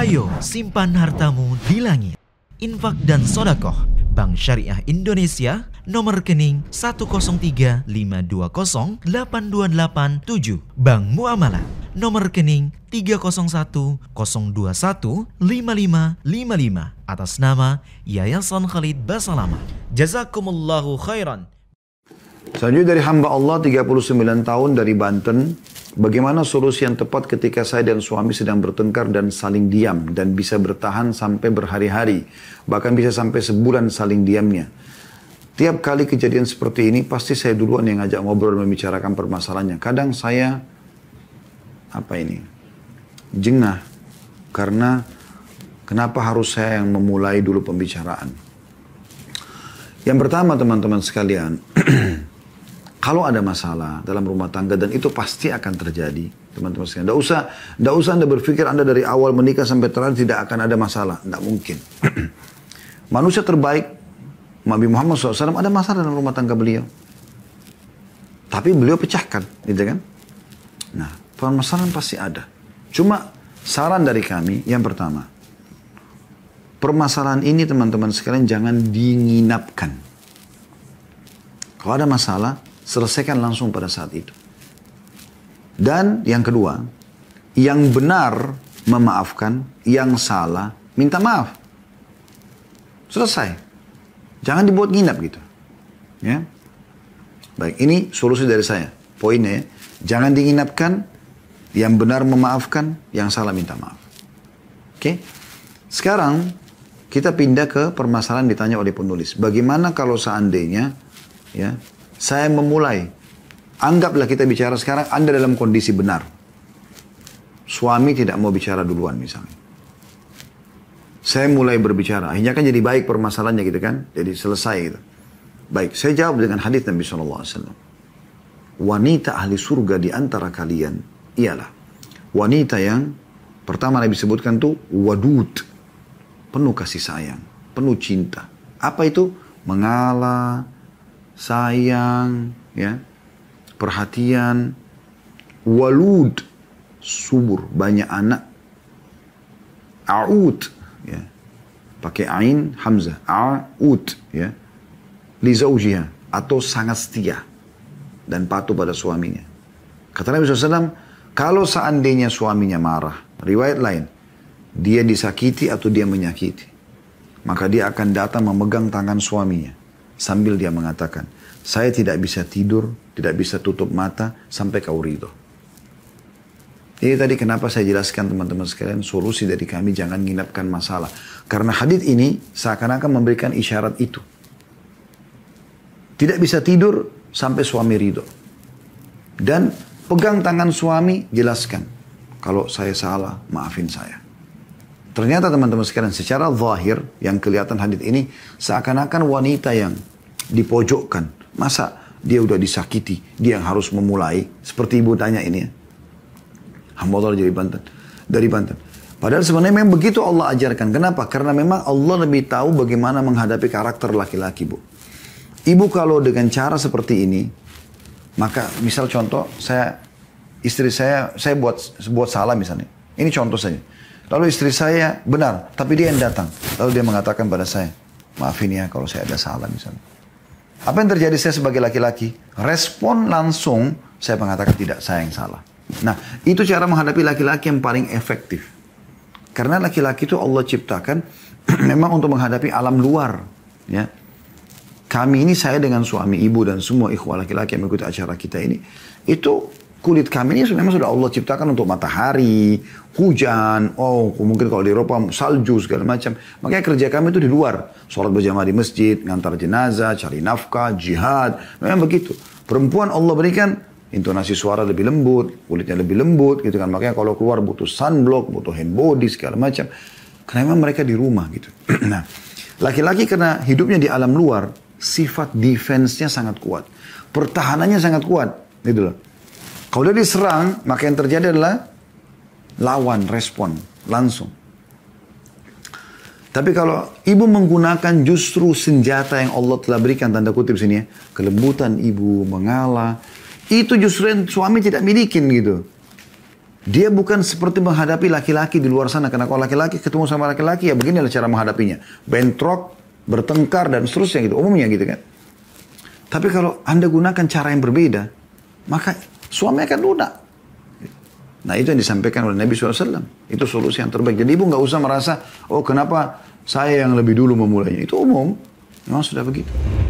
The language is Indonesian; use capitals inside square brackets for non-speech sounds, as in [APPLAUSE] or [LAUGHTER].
Ayo simpan hartamu di langit. Infak dan sodakoh Bank Syariah Indonesia nomor rekening 1035208287 Bank Muamalah nomor rekening 3010215555 atas nama Yayasan Khalid Basalama. Jazakumullahu khairan. Selanjutnya dari hamba Allah 39 tahun dari Banten Bagaimana solusi yang tepat ketika saya dan suami sedang bertengkar dan saling diam dan bisa bertahan sampai berhari-hari, bahkan bisa sampai sebulan saling diamnya. Tiap kali kejadian seperti ini pasti saya duluan yang ngajak ngobrol membicarakan permasalahannya. Kadang saya apa ini? jengah karena kenapa harus saya yang memulai dulu pembicaraan. Yang pertama teman-teman sekalian, [CLEARS THROAT] Kalau ada masalah dalam rumah tangga dan itu pasti akan terjadi, teman-teman sekalian. Tidak usah, tidak usah Anda berpikir Anda dari awal menikah sampai terakhir tidak akan ada masalah. Tidak mungkin. [CLEARS THROAT] Manusia terbaik, Nabi Muhammad SAW ada masalah dalam rumah tangga beliau. Tapi beliau pecahkan, gitu kan? Nah, permasalahan pasti ada. Cuma saran dari kami, yang pertama, permasalahan ini teman-teman sekalian jangan dinginapkan. Kalau ada masalah, selesaikan langsung pada saat itu. Dan yang kedua, yang benar memaafkan, yang salah minta maaf. Selesai. Jangan dibuat nginap gitu. Ya. Baik, ini solusi dari saya. Poinnya, jangan diinapkan, yang benar memaafkan, yang salah minta maaf. Oke? Sekarang kita pindah ke permasalahan ditanya oleh penulis. Bagaimana kalau seandainya ya saya memulai. Anggaplah kita bicara sekarang, Anda dalam kondisi benar. Suami tidak mau bicara duluan misalnya. Saya mulai berbicara. Akhirnya kan jadi baik permasalahannya gitu kan. Jadi selesai gitu. Baik, saya jawab dengan hadis Nabi SAW. Wanita ahli surga di antara kalian ialah wanita yang pertama Nabi sebutkan tuh wadud. Penuh kasih sayang, penuh cinta. Apa itu? Mengalah, sayang, ya, perhatian, walud, subur, banyak anak, a'ud, ya, pakai ain hamzah, a'ud, ya, li zaujiha, atau sangat setia dan patuh pada suaminya. Kata Nabi SAW, kalau seandainya suaminya marah, riwayat lain, dia disakiti atau dia menyakiti, maka dia akan datang memegang tangan suaminya sambil dia mengatakan, saya tidak bisa tidur, tidak bisa tutup mata sampai kau ridho. Jadi tadi kenapa saya jelaskan teman-teman sekalian solusi dari kami jangan nginapkan masalah. Karena hadith ini seakan-akan memberikan isyarat itu. Tidak bisa tidur sampai suami ridho. Dan pegang tangan suami jelaskan. Kalau saya salah maafin saya. Ternyata teman-teman sekalian secara zahir yang kelihatan hadith ini seakan-akan wanita yang dipojokkan. Masa dia udah disakiti, dia yang harus memulai. Seperti ibu tanya ini ya. Hamba dari Banten. Dari Banten. Padahal sebenarnya memang begitu Allah ajarkan. Kenapa? Karena memang Allah lebih tahu bagaimana menghadapi karakter laki-laki, Bu. Ibu kalau dengan cara seperti ini, maka misal contoh saya istri saya saya buat buat salah misalnya. Ini contoh saja. Lalu istri saya benar, tapi dia yang datang. Lalu dia mengatakan pada saya, maafin ya kalau saya ada salah misalnya. Apa yang terjadi saya sebagai laki-laki? Respon langsung, saya mengatakan tidak, saya yang salah. Nah, itu cara menghadapi laki-laki yang paling efektif. Karena laki-laki itu Allah ciptakan [CLEARS THROAT] memang untuk menghadapi alam luar. Ya. Kami ini, saya dengan suami, ibu, dan semua ikhwah laki-laki yang mengikuti acara kita ini, itu kulit kami ini sebenarnya sudah Allah ciptakan untuk matahari, hujan, oh mungkin kalau di Eropa salju segala macam. Makanya kerja kami itu di luar. Sholat berjamaah di masjid, ngantar jenazah, cari nafkah, jihad. Memang begitu. Perempuan Allah berikan intonasi suara lebih lembut, kulitnya lebih lembut gitu kan. Makanya kalau keluar butuh sunblock, butuh hand body segala macam. Karena memang mereka di rumah gitu. [CLEARS THROAT] nah, laki-laki karena hidupnya di alam luar, sifat defense-nya sangat kuat. Pertahanannya sangat kuat. Gitu loh. Kalau dia diserang, maka yang terjadi adalah lawan, respon, langsung. Tapi kalau ibu menggunakan justru senjata yang Allah telah berikan, tanda kutip sini ya, kelembutan ibu, mengalah, itu justru yang suami tidak milikin gitu. Dia bukan seperti menghadapi laki-laki di luar sana. Karena kalau laki-laki ketemu sama laki-laki, ya beginilah cara menghadapinya. Bentrok, bertengkar, dan seterusnya gitu. Umumnya gitu kan. Tapi kalau Anda gunakan cara yang berbeda, maka suami akan lunak. Nah itu yang disampaikan oleh Nabi SAW. Itu solusi yang terbaik. Jadi ibu nggak usah merasa, oh kenapa saya yang lebih dulu memulainya. Itu umum. Memang sudah begitu.